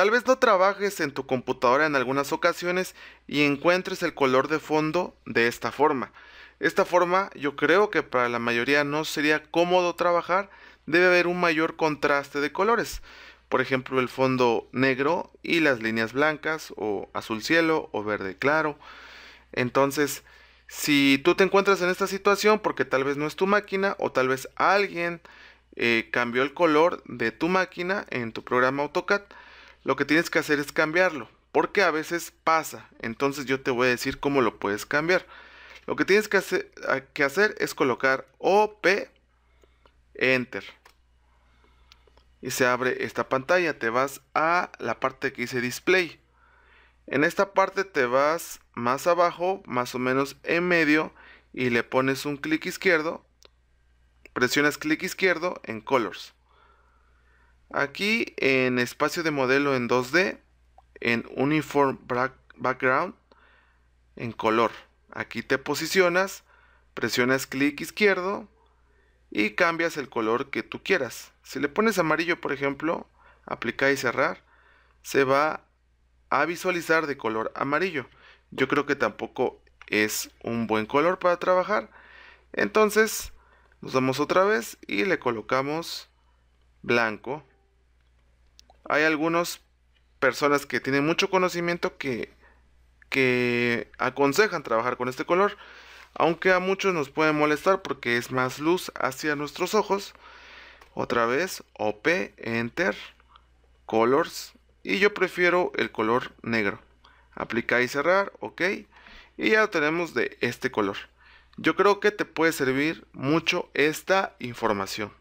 Tal vez no trabajes en tu computadora en algunas ocasiones y encuentres el color de fondo de esta forma. Esta forma yo creo que para la mayoría no sería cómodo trabajar, debe haber un mayor contraste de colores. Por ejemplo, el fondo negro y las líneas blancas o azul cielo o verde claro. Entonces, si tú te encuentras en esta situación porque tal vez no es tu máquina o tal vez alguien eh, cambió el color de tu máquina en tu programa AutoCAD, lo que tienes que hacer es cambiarlo, porque a veces pasa, entonces yo te voy a decir cómo lo puedes cambiar. Lo que tienes que hacer, es colocar OP, Enter. Y se abre esta pantalla, te vas a la parte que dice Display. En esta parte te vas más abajo, más o menos en medio, y le pones un clic izquierdo. Presionas clic izquierdo en Colors. Aquí en espacio de modelo en 2D, en Uniform Background, en color. Aquí te posicionas, presionas clic izquierdo y cambias el color que tú quieras. Si le pones amarillo, por ejemplo, aplicar y cerrar, se va a visualizar de color amarillo. Yo creo que tampoco es un buen color para trabajar. Entonces, nos damos otra vez y le colocamos blanco hay algunas personas que tienen mucho conocimiento que, que aconsejan trabajar con este color. Aunque a muchos nos puede molestar porque es más luz hacia nuestros ojos. Otra vez, OP, Enter, Colors. Y yo prefiero el color negro. Aplicar y cerrar, ok. Y ya tenemos de este color. Yo creo que te puede servir mucho esta información.